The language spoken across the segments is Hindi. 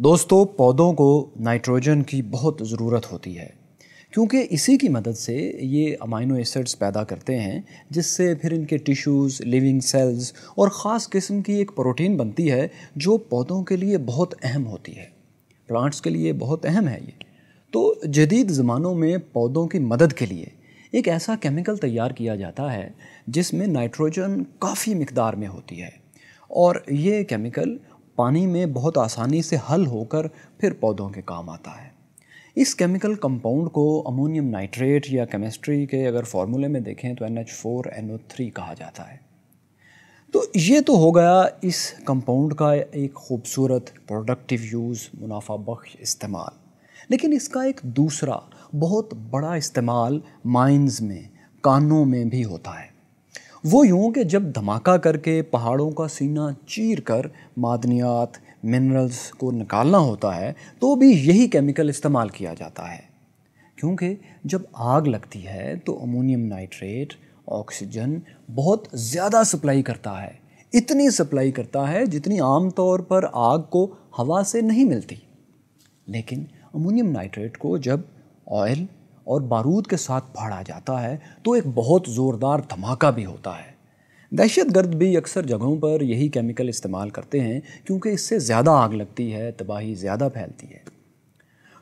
दोस्तों पौधों को नाइट्रोजन की बहुत ज़रूरत होती है क्योंकि इसी की मदद से ये अमाइनो एसिड्स पैदा करते हैं जिससे फिर इनके टिश्यूज़ लिविंग सेल्स और ख़ास किस्म की एक प्रोटीन बनती है जो पौधों के लिए बहुत अहम होती है प्लांट्स के लिए बहुत अहम है ये तो जदीद ज़मानों में पौधों की मदद के लिए एक ऐसा केमिकल तैयार किया जाता है जिसमें नाइट्रोजन काफ़ी मकदार में होती है और ये केमिकल पानी में बहुत आसानी से हल होकर फिर पौधों के काम आता है इस केमिकल कंपाउंड को अमोनियम नाइट्रेट या केमिस्ट्री के अगर फार्मूले में देखें तो N H four N O three कहा जाता है तो ये तो हो गया इस कंपाउंड का एक खूबसूरत प्रोडक्टिव यूज़ मुनाफा बख्श इस्तेमाल लेकिन इसका एक दूसरा बहुत बड़ा इस्तेमाल माइंस में कानों में भी होता है वो यूँ कि जब धमाका करके पहाड़ों का सीना चीर कर मादनियात मिनरल्स को निकालना होता है तो भी यही केमिकल इस्तेमाल किया जाता है क्योंकि जब आग लगती है तो अमोनियम नाइट्रेट ऑक्सीजन बहुत ज़्यादा सप्लाई करता है इतनी सप्लाई करता है जितनी आम तौर पर आग को हवा से नहीं मिलती लेकिन अमोनियम नाइट्रेट को जब ऑयल और बारूद के साथ फाड़ा जाता है तो एक बहुत ज़ोरदार धमाका भी होता है दहशत गर्द भी अक्सर जगहों पर यही केमिकल इस्तेमाल करते हैं क्योंकि इससे ज़्यादा आग लगती है तबाही ज़्यादा फैलती है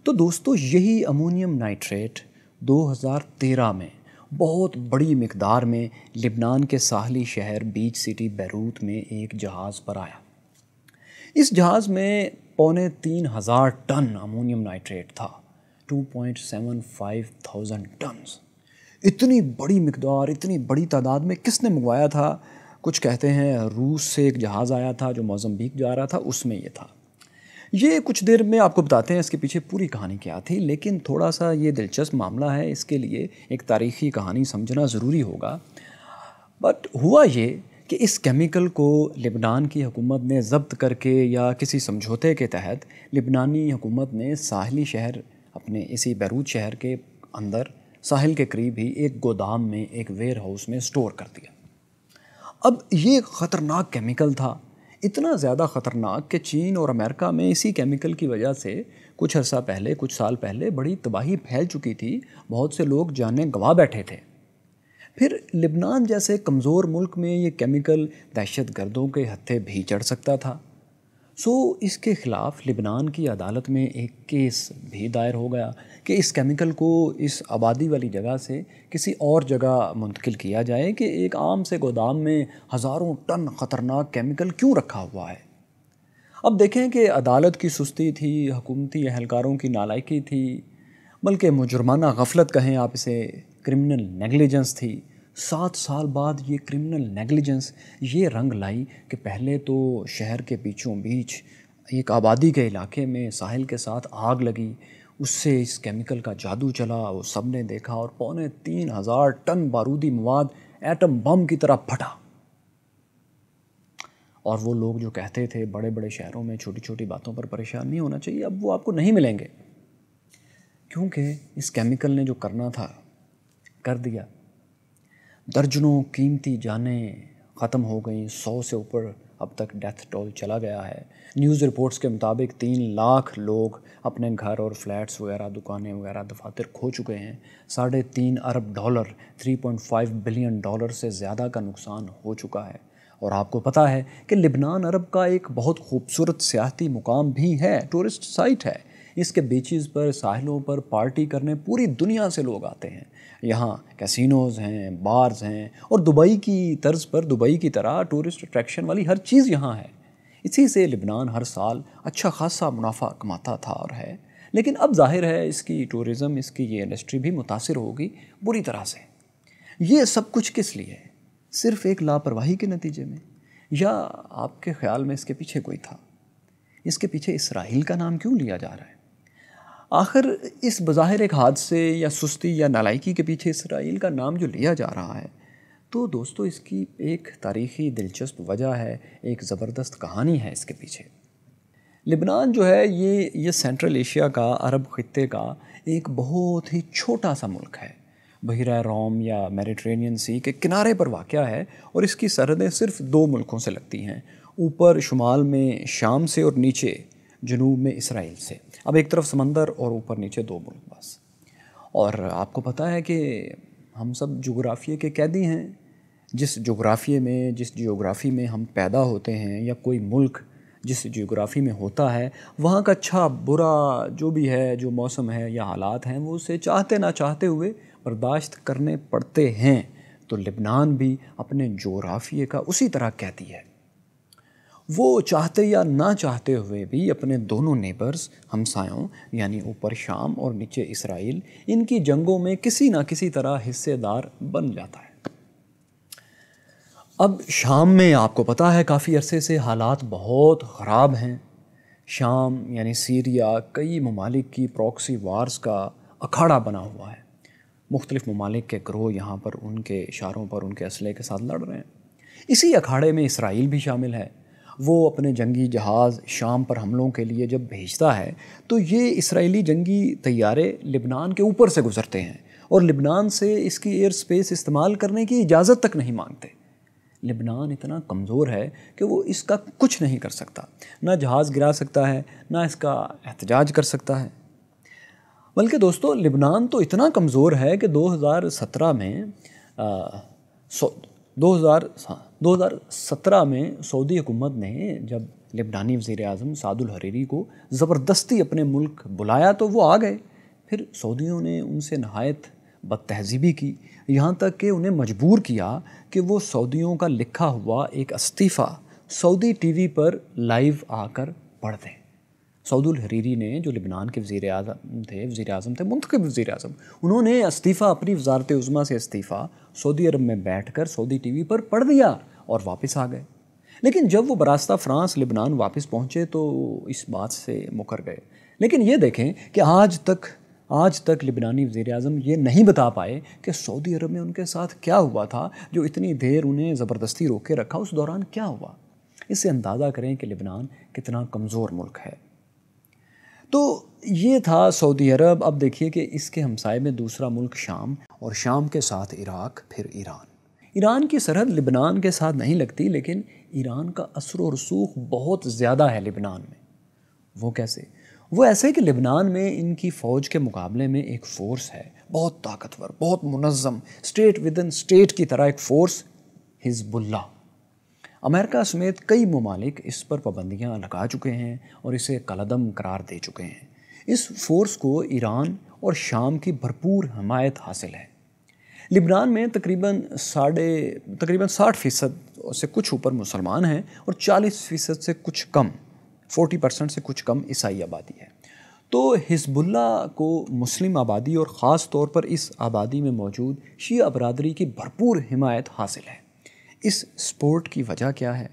तो दोस्तों यही अमोनियम नाइट्रेट 2013 में बहुत बड़ी मकदार में लिबनान के साहली शहर बीच सिटी बैरूत में एक जहाज़ पर आया इस जहाज़ में पौने तीन हज़ार टन अमोनियम नाइट्रेट था 2.75 थाउजेंड टन्स इतनी बड़ी मकदार इतनी बड़ी तादाद में किसने मंगवाया था कुछ कहते हैं रूस से एक जहाज़ आया था जो मौजम्बीक जा रहा था उसमें ये था ये कुछ देर में आपको बताते हैं इसके पीछे पूरी कहानी क्या थी लेकिन थोड़ा सा ये दिलचस्प मामला है इसके लिए एक तारीखी कहानी समझना ज़रूरी होगा बट हुआ ये कि इस केमिकल को लिबनान की हुकूमत ने जब्त करके या किसी समझौते के तहत लिबनानी हुकूमत ने साहली शहर अपने इसी बैरूत शहर के अंदर साहिल के करीब ही एक गोदाम में एक वेयर हाउस में स्टोर कर दिया अब ये ख़तरनाक केमिकल था इतना ज़्यादा ख़तरनाक कि चीन और अमेरिका में इसी केमिकल की वजह से कुछ अर्सा पहले कुछ साल पहले बड़ी तबाही फैल चुकी थी बहुत से लोग जाने गंवा बैठे थे फिर लिबनान जैसे कमज़ोर मुल्क में ये केमिकल दहशत गर्दों के हत्थे भी चढ़ सकता था सो so, इसके ख़िलाफ़ लिबनान की अदालत में एक केस भी दायर हो गया कि इस केमिकल को इस आबादी वाली जगह से किसी और जगह मुंतकिल किया जाए कि एक आम से गोदाम में हज़ारों टन ख़तरनाक केमिकल क्यों रखा हुआ है अब देखें कि अदालत की सुस्ती थी हकूमती अहलकारों की नालायकी थी बल्कि मुजुर्माना गफलत कहें आप इसे क्रिमिनल नेगलिजेंस थी सात साल बाद ये क्रिमिनल नेगलिजेंस ये रंग लाई कि पहले तो शहर के बीचों बीच एक आबादी के इलाके में साहिल के साथ आग लगी उससे इस केमिकल का जादू चला वो सब ने देखा और पौने तीन हज़ार टन बारूदी मवाद एटम बम की तरह फटा और वो लोग जो कहते थे बड़े बड़े शहरों में छोटी छोटी बातों पर परेशान नहीं होना चाहिए अब वो आपको नहीं मिलेंगे क्योंकि इस केमिकल ने जो करना था कर दिया दर्जनों कीमती जानें ख़त्म हो गई सौ से ऊपर अब तक डेथ टोल चला गया है न्यूज़ रिपोर्ट्स के मुताबिक तीन लाख लोग अपने घर और फ्लैट्स वगैरह दुकानें वगैरह दफातर खो चुके हैं साढ़े तीन अरब डॉलर 3.5 बिलियन डॉलर से ज़्यादा का नुकसान हो चुका है और आपको पता है कि लिबनान अरब का एक बहुत खूबसूरत सियाती मुकाम भी है टूरिस्ट साइट है इसके बीचेस पर साहिलों पर पार्टी करने पूरी दुनिया से लोग आते हैं यहाँ कैसिनोज़ हैं बार्स हैं और दुबई की तर्ज पर दुबई की तरह टूरिस्ट अट्रैक्शन वाली हर चीज़ यहाँ है इसी से लिबनान हर साल अच्छा खासा मुनाफा कमाता था और है लेकिन अब जाहिर है इसकी टूरिज़म इसकी ये इंडस्ट्री भी मुतासर होगी बुरी तरह से ये सब कुछ किस लिए सिर्फ एक लापरवाही के नतीजे में या आपके ख्याल में इसके पीछे कोई था इसके पीछे इसराइल का नाम क्यों लिया जा रहा है आखिर इस बज़ाहिर एक हादसे या सुस्ती या नालायकी के पीछे इसराइल का नाम जो लिया जा रहा है तो दोस्तों इसकी एक तारीख़ी दिलचस्प वजह है एक ज़बरदस्त कहानी है इसके पीछे लिबनान जो है ये ये सेंट्रल एशिया का अरब खत्े का एक बहुत ही छोटा सा मुल्क है बहरा रोम या मेडिट्रेनियन सी के किनारे पर वाक़ है और इसकी सरहदें सिर्फ दो मुल्कों से लगती हैं ऊपर शुमाल में शाम से और नीचे जनूब में इसराइल से अब एक तरफ समंदर और ऊपर नीचे दो मुल्क बस और आपको पता है कि हम सब जोग्राफिए के कैदी हैं जिस जोग्राफिए में जिस जियोग्राफी में हम पैदा होते हैं या कोई मुल्क जिस जियोग्राफी में होता है वहाँ का अच्छा बुरा जो भी है जो मौसम है या हालात हैं वो उसे चाहते ना चाहते हुए बर्दाश्त करने पड़ते हैं तो लिबनान भी अपने जोग्राफिए का उसी तरह कैदी है वो चाहते या ना चाहते हुए भी अपने दोनों नेबर्स हमसायों यानी ऊपर शाम और नीचे इसराइल इनकी जंगों में किसी ना किसी तरह हिस्सेदार बन जाता है अब शाम में आपको पता है काफ़ी अरसे से हालात बहुत ख़राब हैं शाम यानी सीरिया कई ममालिक की प्रॉक्सी वार्स का अखाड़ा बना हुआ है मुख्तलिफ़ ममालिक के ग्रोह यहाँ पर उनके इशारों पर उनके असले के साथ लड़ रहे हैं इसी अखाड़े में इसराइल भी शामिल है वो अपने जंगी जहाज़ शाम पर हमलों के लिए जब भेजता है तो ये इसराइली जंगी तैयारे लिबनान के ऊपर से गुज़रते हैं और लिबनान से इसकी एयर स्पेस इस्तेमाल करने की इजाज़त तक नहीं मांगते लिबनान इतना कमज़ोर है कि वो इसका कुछ नहीं कर सकता ना जहाज़ गिरा सकता है ना इसका एहतजाज कर सकता है बल्कि दोस्तों लिबनान तो इतना कमज़ोर है कि 2017 में आ, 2017 में सऊदी हुकूमत ने जब लिबनानी वज़ी अजम सादुल हरीरी को ज़बरदस्ती अपने मुल्क बुलाया तो वो आ गए फिर सऊदियों ने उनसे नहायत बद तहज़ीबी की यहाँ तक कि उन्हें मजबूर किया कि वो सऊदियों का लिखा हुआ एक इस्तीफ़ा सऊदी टीवी पर लाइव आकर पढ़ दें सऊदुल हरीरी ने जो लिबनान के वज़ी अजम थे वज़ी अजम थे मुंतब वज़ी अजम उन्होंने इस्तीफ़ा अपनी वजारत उज़मा से इस्तीफ़ा सऊदी अरब में बैठकर सऊदी टीवी पर पढ़ दिया और वापस आ गए लेकिन जब वो बरास्ता फ्रांस लिबनान वापस पहुँचे तो इस बात से मुकर गए लेकिन ये देखें कि आज तक आज तक लिबनानी वजे अजम ये नहीं बता पाए कि सऊदी अरब में उनके साथ क्या हुआ था जो इतनी देर उन्हें ज़बरदस्ती रोके रखा उस दौरान क्या हुआ इससे अंदाज़ा करें कि लिबनान कितना कमज़ोर मुल्क है तो ये था सऊदी अरब अब देखिए कि इसके हमसाए में दूसरा मुल्क शाम और शाम के साथ इराक फिर ईरान ईरान की सरहद लिबनान के साथ नहीं लगती लेकिन ईरान का असर और रसूख बहुत ज़्यादा है लिबनान में वो कैसे वो ऐसे कि लिबनान में इनकी फ़ौज के मुकाबले में एक फ़ोर्स है बहुत ताकतवर बहुत मुनज़म स्टेट विद इन स्टेट की तरह एक फ़ोर्स हिजबुल्ला अमेरिका समेत कई ममालिक इस पर पाबंदियाँ लगा चुके हैं और इसे कलदम करार दे चुके हैं इस फोर्स को ईरान और शाम की भरपूर हमायत हासिल है लिबनान में तकरीबन साढ़े तकरीबन साठ फ़ीसद से कुछ ऊपर मुसलमान हैं और चालीस फ़ीसद से कुछ कम फोर्टी परसेंट से कुछ कम ईसाई आबादी है तो हिजबुल्ला को मुस्लिम आबादी और ख़ास तौर पर इस आबादी में मौजूद शिया बरदरी की भरपूर हमायत हासिल है इस स्पोर्ट की वजह क्या है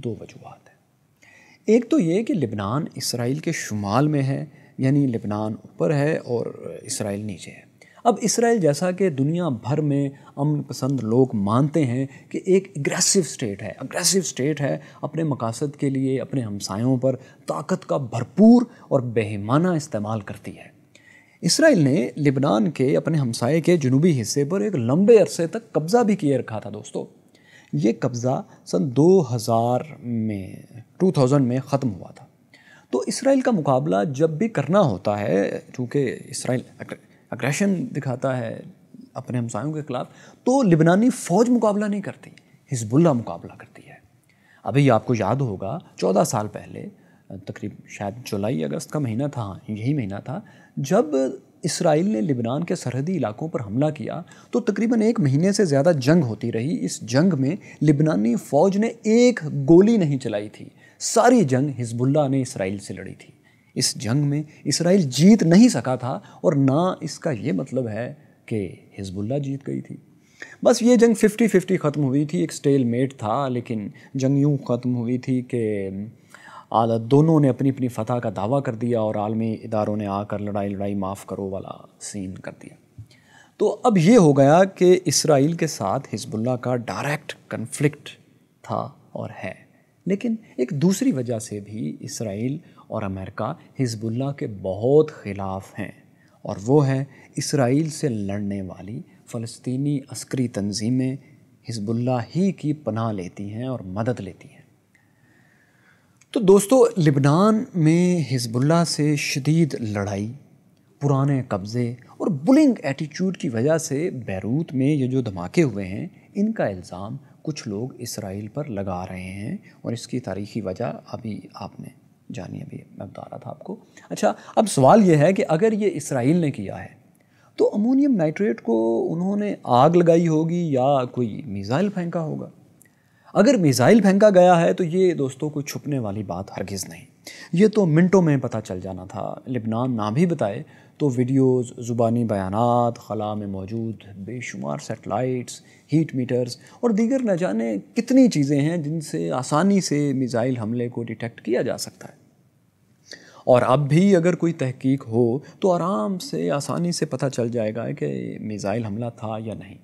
दो वजूहत हैं एक तो ये कि लिबनान इसराइल के शुमाल में है यानी लेबनान ऊपर है और इसराइल नीचे है अब इसराइल जैसा कि दुनिया भर में अमन पसंद लोग मानते हैं कि एक एग्रेसिव स्टेट है अग्रेसिव स्टेट है अपने मकासद के लिए अपने हमसायों पर ताकत का भरपूर और बेहिमाना इस्तेमाल करती है इसराइल ने लिबनान के अपने हमसाए के जनूबी हिस्से पर एक लंबे अरसे तक कब्ज़ा भी किए रखा था दोस्तों ये कब्ज़ा सन 2000 में 2000 में ख़त्म हुआ था तो इसराइल का मुकाबला जब भी करना होता है चूँकि इसराइल अग्रेशन दिखाता है अपने हमसायों के ख़िलाफ़ तो लिबनानी फ़ौज मुकाबला नहीं करती हिजबुल्ला मुकाबला करती है अभी आपको याद होगा चौदह साल पहले तकरीब शायद जुलाई अगस्त का महीना था हाँ, यही महीना था जब इसराइल ने लिबनान के सरहदी इलाकों पर हमला किया तो तकरीबन एक महीने से ज़्यादा जंग होती रही इस जंग में लिबनानी फ़ौज ने एक गोली नहीं चलाई थी सारी जंग हिजबुल्ला ने इसराइल से लड़ी थी इस जंग में इसराइल जीत नहीं सका था और ना इसका ये मतलब है कि हिजबुल्ला जीत गई थी बस ये जंग 50-50 ख़त्म हुई थी एक स्टेल मेट था लेकिन जंग यूँ ख़त्म हुई थी कि आला दोनों ने अपनी अपनी फतह का दावा कर दिया और आलमी इदारों ने आकर लड़ाई लड़ाई माफ़ करो वाला सीन कर दिया तो अब ये हो गया कि इसराइल के साथ हिजबुल्ला का डायरेक्ट कन्फ्लिक्ट था और है लेकिन एक दूसरी वजह से भी इसराइल और अमेरिका हिजबुल्ला के बहुत ख़िलाफ़ हैं और वो है इसराइल से लड़ने वाली फ़लस्तीनी अस्करी तनज़ीमें हिजबुल्ला ही की पनाह लेती हैं और मदद लेती हैं तो दोस्तों लिबनान में हिजबुल्ला से शदीद लड़ाई पुराने कब्ज़े और बुलिंग एटीट्यूड की वजह से बैरूत में ये जो धमाके हुए हैं इनका इल्ज़ाम कुछ लोग इसराइल पर लगा रहे हैं और इसकी तारीखी वजह अभी आपने जानी अभी मैं बता रहा था आपको अच्छा अब सवाल यह है कि अगर ये इसराइल ने किया है तो अमोनियम नाइट्रेट को उन्होंने आग लगाई होगी या कोई मिज़ाइल फेंका होगा अगर मिज़ाइल फेंका गया है तो ये दोस्तों को छुपने वाली बात हरगिज़ नहीं ये तो मिनटों में पता चल जाना था लिबनान ना भी बताए तो वीडियोस, ज़ुबानी बयानात खला में मौजूद बेशुमार सेटेलाइट्स हीट मीटर्स और दीगर न जाने कितनी चीज़ें हैं जिनसे आसानी से मिज़ाइल हमले को डिटेक्ट किया जा सकता है और अब भी अगर कोई तहकीक हो तो आराम से आसानी से पता चल जाएगा कि मिज़ाइल हमला था या नहीं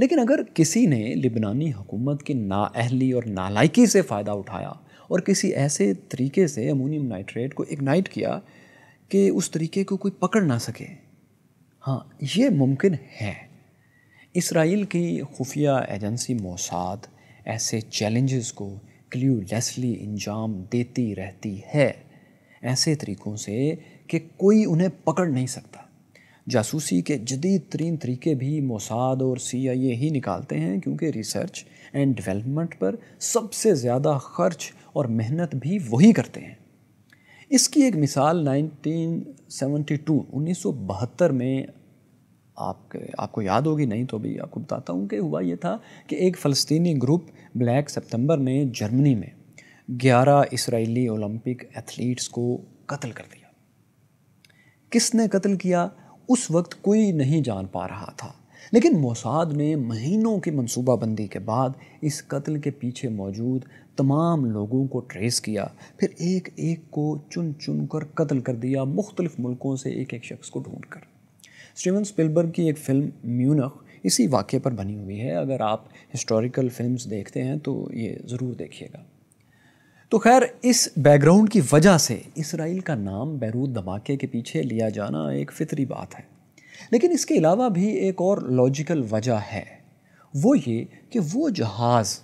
लेकिन अगर किसी ने लिबनानी हुकूमत की नाअहली और नालायकी से फ़ायदा उठाया और किसी ऐसे तरीके से अमोनियम नाइट्रेट को इग्नाइट किया कि उस तरीके को कोई पकड़ ना सके हाँ ये मुमकिन है इसराइल की खुफिया एजेंसी मोसाद ऐसे चैलेंजेस को क्ल्यूलेसली इंजाम देती रहती है ऐसे तरीक़ों से कि कोई उन्हें पकड़ नहीं सकता जासूसी के जदीद तरीन तरीके भी मोसाद और सी आई ए ही निकालते हैं क्योंकि रिसर्च एंड डेवलपमेंट पर सबसे ज़्यादा खर्च और मेहनत भी वही करते हैं इसकी एक मिसाल 1972 1972 में आपके आपको याद होगी नहीं तो अभी आपको बताता हूँ कि हुआ ये था कि एक फ़लस्तीनी ग्रुप ब्लैक सितंबर ने जर्मनी में 11 इसराइली ओलंपिक एथलीट्स को कत्ल कर दिया किसने कत्ल किया उस वक्त कोई नहीं जान पा रहा था लेकिन मोसाद ने महीनों की मनसूबाबंदी के बाद इस कत्ल के पीछे मौजूद तमाम लोगों को ट्रेस किया फिर एक एक को चुन चुन कर कत्ल कर दिया मुख्तलिफ़ मुल्कों से एक एक शख्स को ढूंढ कर स्टीवन स्पिलबर्ग की एक फ़िल्म म्यूनख इसी वाक़े पर बनी हुई है अगर आप हिस्टोरिकल फिल्म देखते हैं तो ये ज़रूर देखिएगा तो खैर इस बैकग्राउंड की वजह से इसराइल का नाम बैरूत धमाके के पीछे लिया जाना एक फितरी बात है लेकिन इसके अलावा भी एक और लॉजिकल वजह है वो ये कि वो जहाज़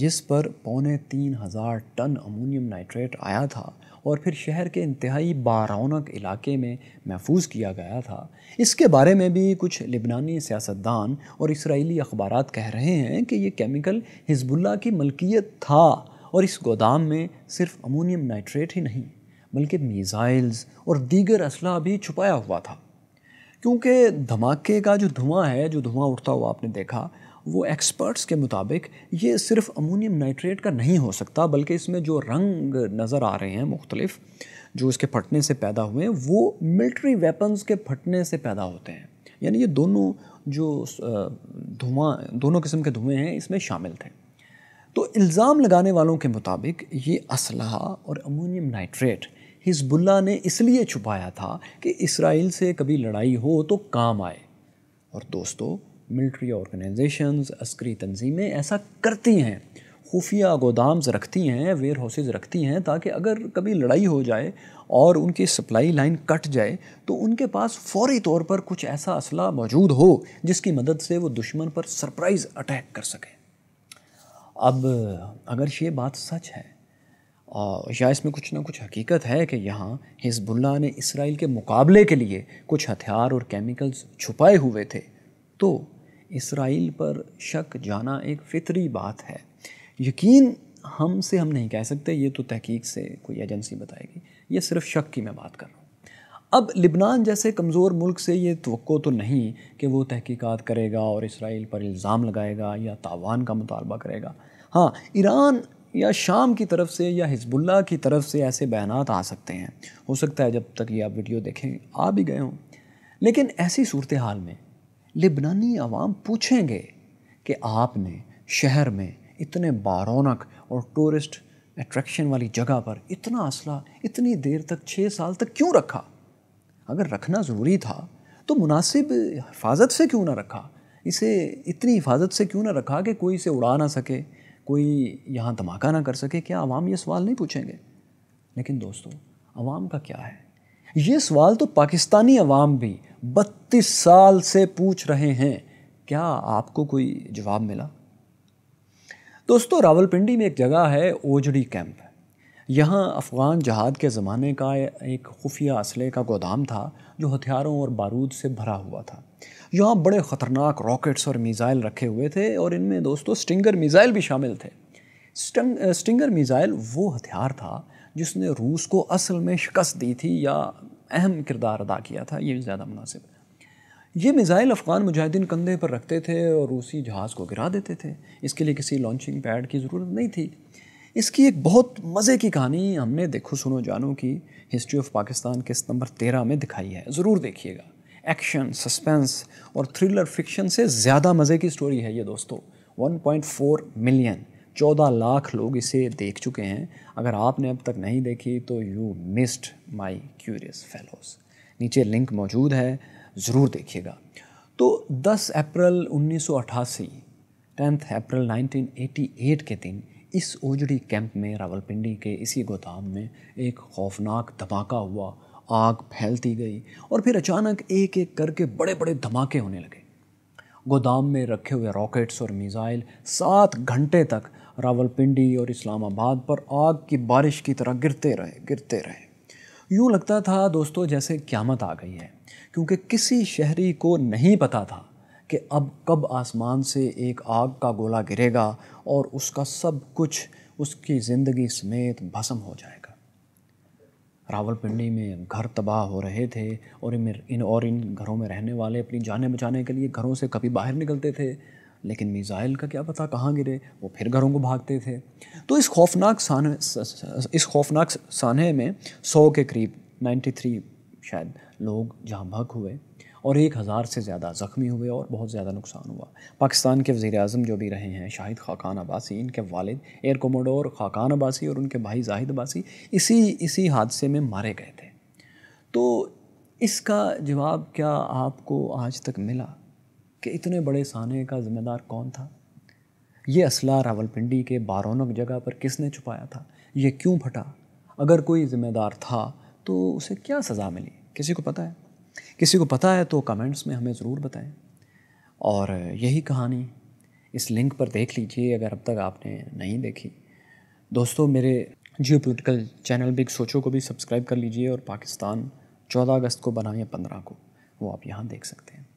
जिस पर पौने तीन हज़ार टन अमोनियम नाइट्रेट आया था और फिर शहर के इंतहाई बारौनक इलाके में महफूज किया गया था इसके बारे में भी कुछ लिबनानी सियासतदान और इसराइली अखबार कह रहे हैं कि ये केमिकल हिजबुल्ला की मलकियत था और इस गोदाम में सिर्फ अमोनियम नाइट्रेट ही नहीं बल्कि मिज़ाइल्स और दीगर असला भी छुपाया हुआ था क्योंकि धमाके का जो धुआं है जो धुआं उठता हुआ आपने देखा वो एक्सपर्ट्स के मुताबिक ये सिर्फ अमोनियम नाइट्रेट का नहीं हो सकता बल्कि इसमें जो रंग नज़र आ रहे हैं मुख्तलिफ जो इसके फटने से पैदा हुए हैं वो मिल्ट्री वेपन्स के फटने से पैदा होते हैं यानी ये दोनों जो धुआँ दोनों किस्म के धुएँ हैं इसमें शामिल थे तो इल्ज़ाम लगाने वालों के मुताबिक ये असलहा और अमोनियम नाइट्रेट हिजबुल्ला ने इसलिए छुपाया था कि इसराइल से कभी लड़ाई हो तो काम आए और दोस्तों मिलिट्री ऑर्गेनाइजेशंस अस्करी तंजीमें ऐसा करती हैं खुफिया गोदाम्स रखती हैं वेयर हाउसेज रखती हैं ताकि अगर कभी लड़ाई हो जाए और उनकी सप्लाई लाइन कट जाए तो उनके पास फौरी तौर पर कुछ ऐसा असला मौजूद हो जिसकी मदद से वो दुश्मन पर सरप्राइज़ अटैक कर सकें अब अगर ये बात सच है या इसमें कुछ ना कुछ हकीकत है कि यहाँ हिजबुल्ला ने इसराइल के मुकाबले के लिए कुछ हथियार और केमिकल्स छुपाए हुए थे तो इसराइल पर शक जाना एक फितरी बात है यकीन हम से हम नहीं कह सकते ये तो तहकीक से कोई एजेंसी बताएगी ये सिर्फ शक की मैं बात कर रहा हूँ अब लिबनान जैसे कमज़ोर मुल्क से ये तो तो नहीं कि वो तहकीकात करेगा और इसराइल पर इल्ज़ाम लगाएगा या तावान का मुतालबा करेगा हाँ ईरान या शाम की तरफ से या हिजबुल्ला की तरफ से ऐसे बयान आ सकते हैं हो सकता है जब तक ये आप वीडियो देखें आ भी गए हों लेकिन ऐसी सूरत हाल में लिबनानी आवाम पूछेंगे कि आपने शहर में इतने बारौनक और टूरिस्ट अट्रैक्शन वाली जगह पर इतना असला इतनी देर तक छः साल तक क्यों रखा अगर रखना ज़रूरी था तो मुनासिब हिफाजत से क्यों ना रखा इसे इतनी हिफाजत से क्यों ना रखा कि कोई इसे उड़ा ना सके कोई यहाँ धमाका ना कर सके क्या आवाम ये सवाल नहीं पूछेंगे लेकिन दोस्तों आवाम का क्या है ये सवाल तो पाकिस्तानी अवाम भी बत्तीस साल से पूछ रहे हैं क्या आपको कोई जवाब मिला दोस्तों रावलपिंडी में एक जगह है ओजड़ी कैंप यहाँ अफ़गान जहाद के ज़माने का एक खुफिया असले का गोदाम था जो हथियारों और बारूद से भरा हुआ था यहाँ बड़े ख़तरनाक रॉकेट्स और मिज़ाइल रखे हुए थे और इनमें दोस्तों स्टिंगर मिज़ाइल भी शामिल थे स्टंग, स्टिंगर मिज़ाइल वो हथियार था जिसने रूस को असल में शिकस्त दी थी या अहम किरदार अदा किया था ये ज़्यादा मुनासिब है ये मिज़ाइल अफ़गान मुजाहिदीन कंधे पर रखते थे और रूसी जहाज़ को गिरा देते थे इसके लिए किसी लॉन्चिंग पैड की ज़रूरत नहीं थी इसकी एक बहुत मज़े की कहानी हमने देखो सुनो जानो की हिस्ट्री ऑफ पाकिस्तान के सितंबर तेरह में दिखाई है ज़रूर देखिएगा एक्शन सस्पेंस और थ्रिलर फिक्शन से ज़्यादा मज़े की स्टोरी है ये दोस्तों 1.4 मिलियन चौदह लाख लोग इसे देख चुके हैं अगर आपने अब तक नहीं देखी तो you missed my curious fellows नीचे लिंक मौजूद है ज़रूर देखिएगा तो 10 अप्रैल 1988 10 अप्रैल 1988 के दिन इस ओजड़ी कैंप में रावलपिंडी के इसी गोदाम में एक खौफनाक धमाका हुआ आग फैलती गई और फिर अचानक एक एक करके बड़े बड़े धमाके होने लगे गोदाम में रखे हुए रॉकेट्स और मिज़ाइल सात घंटे तक रावलपिंडी और इस्लामाबाद पर आग की बारिश की तरह गिरते रहे गिरते रहे यूँ लगता था दोस्तों जैसे क्यामत आ गई है क्योंकि किसी शहरी को नहीं पता था कि अब कब आसमान से एक आग का गोला गिरेगा और उसका सब कुछ उसकी ज़िंदगी समेत भस्म हो जाएगा रावलपिंडी में घर तबाह हो रहे थे और इन और इन घरों में रहने वाले अपनी जाने बचाने के लिए घरों से कभी बाहर निकलते थे लेकिन मिज़ाइल का क्या पता कहाँ गिरे वो फिर घरों को भागते थे तो इस खौफनाक सान इस खौफनाक सानहे में सौ के करीब नाइन्टी थ्री शायद लोग जहाँ भग हुए और एक हज़ार से ज़्यादा ज़ख्मी हुए और बहुत ज़्यादा नुकसान हुआ पाकिस्तान के वज़ी अजम जो भी रहे हैं शाहिद खाकान अब्बासी इनके वालिद एयर कोमोडोर खाकान अब्बासी और उनके भाई जाहिद अब्बासी इसी इसी हादसे में मारे गए थे तो इसका जवाब क्या आपको आज तक मिला कि इतने बड़े साने का ज़िम्मेदार कौन था ये असला रावलपिंडी के बारौनक जगह पर किसने छुपाया था ये क्यों फटा अगर कोई ज़िम्मेदार था तो उसे क्या सज़ा मिली किसी को पता है किसी को पता है तो कमेंट्स में हमें ज़रूर बताएं और यही कहानी इस लिंक पर देख लीजिए अगर अब तक आपने नहीं देखी दोस्तों मेरे जियो पोलिटिकल चैनल बिग सोचो को भी सब्सक्राइब कर लीजिए और पाकिस्तान चौदह अगस्त को बनाए पंद्रह को वो आप यहाँ देख सकते हैं